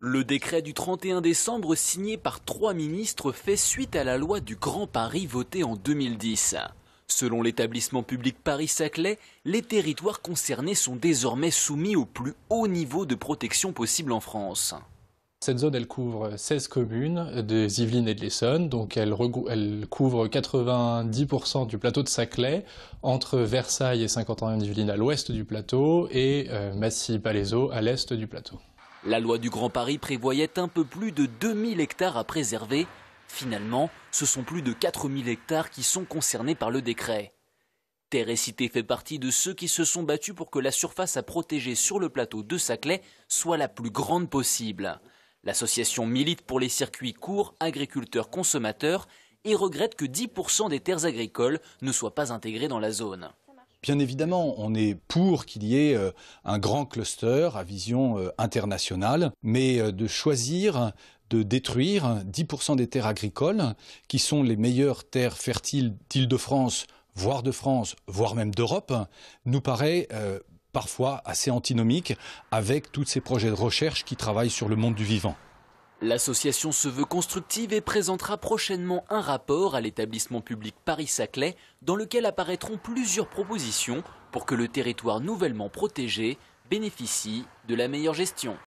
Le décret du 31 décembre signé par trois ministres fait suite à la loi du Grand Paris votée en 2010. Selon l'établissement public Paris-Saclay, les territoires concernés sont désormais soumis au plus haut niveau de protection possible en France. Cette zone, elle couvre 16 communes des Yvelines et de l'Essonne, donc elle, couvre 90% du plateau de Saclay, entre Versailles et saint quentin yvelines à l'ouest du plateau et euh, Massy-Palaiseau à l'est du plateau. La loi du Grand Paris prévoyait un peu plus de 2000 hectares à préserver. Finalement, ce sont plus de 4000 hectares qui sont concernés par le décret. Terre et Cité fait partie de ceux qui se sont battus pour que la surface à protéger sur le plateau de Saclay soit la plus grande possible. L'association milite pour les circuits courts, agriculteurs, consommateurs et regrette que 10% des terres agricoles ne soient pas intégrées dans la zone. Bien évidemment, on est pour qu'il y ait euh, un grand cluster à vision euh, internationale, mais euh, de choisir de détruire 10% des terres agricoles, qui sont les meilleures terres fertiles d'Île-de-France, voire de France, voire même d'Europe, nous paraît parfois assez antinomique avec tous ces projets de recherche qui travaillent sur le monde du vivant. L'association se veut constructive et présentera prochainement un rapport à l'établissement public Paris-Saclay dans lequel apparaîtront plusieurs propositions pour que le territoire nouvellement protégé bénéficie de la meilleure gestion.